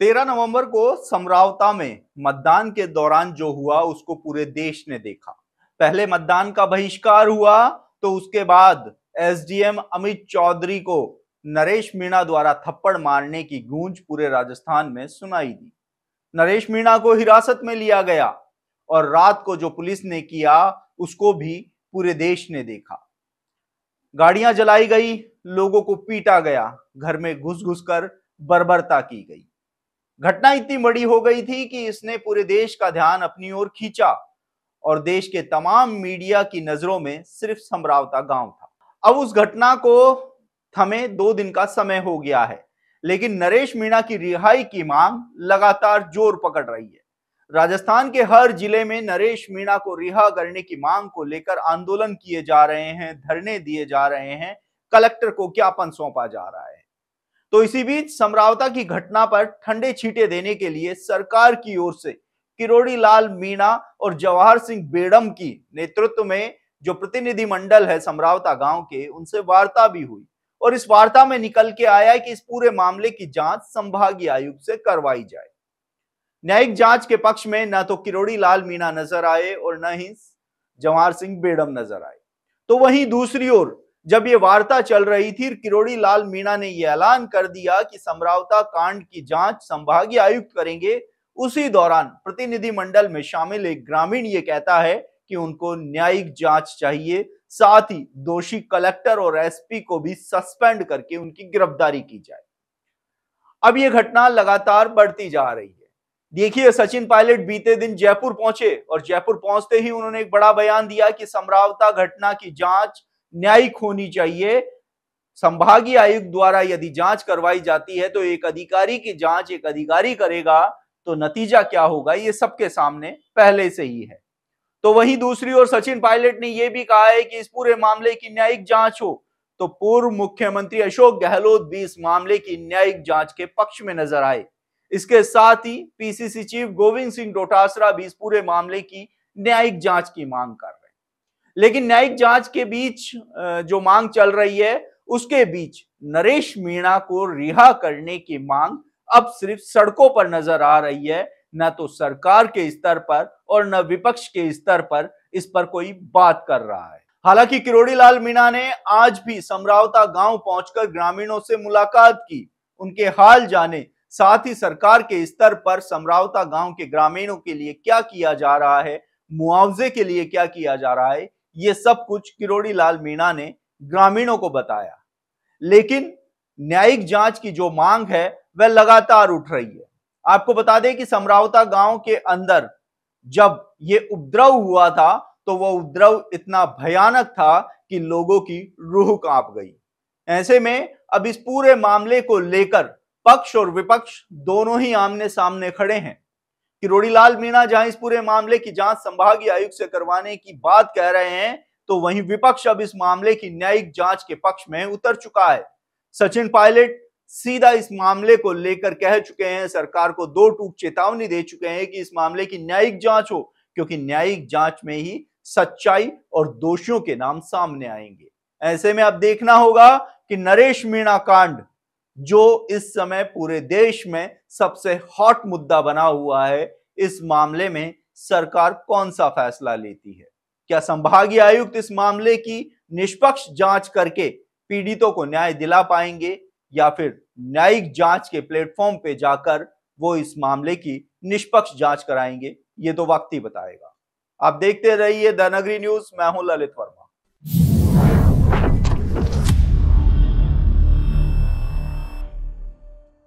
तेरह नवंबर को समरावता में मतदान के दौरान जो हुआ उसको पूरे देश ने देखा पहले मतदान का बहिष्कार हुआ तो उसके बाद एसडीएम अमित चौधरी को नरेश मीणा द्वारा थप्पड़ मारने की गूंज पूरे राजस्थान में सुनाई दी नरेश मीणा को हिरासत में लिया गया और रात को जो पुलिस ने किया उसको भी पूरे देश ने देखा गाड़ियां जलाई गई लोगों को पीटा गया घर में घुस घुस कर बर्बरता की गई घटना इतनी बड़ी हो गई थी कि इसने पूरे देश का ध्यान अपनी ओर खींचा और देश के तमाम मीडिया की नजरों में सिर्फ समरावता गांव था अब उस घटना को थमे दो दिन का समय हो गया है लेकिन नरेश मीणा की रिहाई की मांग लगातार जोर पकड़ रही है राजस्थान के हर जिले में नरेश मीणा को रिहा करने की मांग को लेकर आंदोलन किए जा रहे हैं धरने दिए जा रहे हैं कलेक्टर को ज्ञापन सौंपा जा रहा है तो इसी बीच समरावता की घटना पर ठंडे छींटे देने के लिए सरकार की ओर से किरोड़ी लाल मीणा और जवाहर सिंह बेड़म की नेतृत्व में जो प्रतिनिधि मंडल है समरावता गांव के उनसे वार्ता भी हुई और इस वार्ता में निकल के आया है कि इस पूरे मामले की जांच संभागीय आयुक्त से करवाई जाए न्यायिक जांच के पक्ष में न तो किरोड़ी लाल मीणा नजर आए और न ही जवाहर सिंह बेड़म नजर आए तो वहीं दूसरी ओर जब ये वार्ता चल रही थी किरोड़ी लाल मीणा ने यह ऐलान कर दिया कि समरावता कांड की जांच संभागीय आयुक्त करेंगे उसी दौरान प्रतिनिधि मंडल में शामिल एक ग्रामीण ये कहता है कि उनको न्यायिक जांच चाहिए साथ ही दोषी कलेक्टर और एसपी को भी सस्पेंड करके उनकी गिरफ्तारी की जाए अब यह घटना लगातार बढ़ती जा रही है देखिए सचिन पायलट बीते दिन जयपुर पहुंचे और जयपुर पहुंचते ही उन्होंने एक बड़ा बयान दिया कि समरावता घटना की जांच न्यायिक होनी चाहिए संभागीय आयुक्त द्वारा यदि जांच करवाई जाती है तो एक अधिकारी की जांच एक अधिकारी करेगा तो नतीजा क्या होगा ये सबके सामने पहले से ही है तो वहीं दूसरी ओर सचिन पायलट ने यह भी कहा है कि इस पूरे मामले की न्यायिक जांच हो तो पूर्व मुख्यमंत्री अशोक गहलोत भी इस मामले की न्यायिक जांच के पक्ष में नजर आए इसके साथ ही पीसीसी चीफ गोविंद सिंह डोटासरा भी इस पूरे मामले की न्यायिक जांच की मांग कर लेकिन न्यायिक जांच के बीच जो मांग चल रही है उसके बीच नरेश मीणा को रिहा करने की मांग अब सिर्फ सड़कों पर नजर आ रही है न तो सरकार के स्तर पर और न विपक्ष के स्तर पर इस पर कोई बात कर रहा है हालांकि किरोड़ी लाल मीणा ने आज भी समरावता गांव पहुंचकर ग्रामीणों से मुलाकात की उनके हाल जाने साथ ही सरकार के स्तर पर समरावता गांव के ग्रामीणों के लिए क्या किया जा रहा है मुआवजे के लिए क्या किया जा रहा है ये सब कुछ किरोड़ी लाल मीणा ने ग्रामीणों को बताया लेकिन न्यायिक जांच की जो मांग है वह लगातार उठ रही है आपको बता दें कि समरावता गांव के अंदर जब ये उपद्रव हुआ था तो वह उपद्रव इतना भयानक था कि लोगों की रूह कांप गई ऐसे में अब इस पूरे मामले को लेकर पक्ष और विपक्ष दोनों ही आमने सामने खड़े हैं किरोड़ीलाल मीणा जहां इस पूरे मामले की जांच संभागीय आयुक्त से करवाने की बात कह रहे हैं तो वहीं विपक्ष अब इस मामले की न्यायिक जांच के पक्ष में उतर चुका है सचिन पायलट सीधा इस मामले को लेकर कह चुके हैं सरकार को दो टूक चेतावनी दे चुके हैं कि इस मामले की न्यायिक जांच हो क्योंकि न्यायिक जांच में ही सच्चाई और दोषियों के नाम सामने आएंगे ऐसे में अब देखना होगा कि नरेश मीणा कांड जो इस समय पूरे देश में सबसे हॉट मुद्दा बना हुआ है इस मामले में सरकार कौन सा फैसला लेती है क्या संभागीय आयुक्त इस मामले की निष्पक्ष जांच करके पीड़ितों को न्याय दिला पाएंगे या फिर न्यायिक जांच के प्लेटफॉर्म पे जाकर वो इस मामले की निष्पक्ष जांच कराएंगे ये तो वक्त ही बताएगा आप देखते रहिए द नगरी न्यूज मैं हूं ललित वर्मा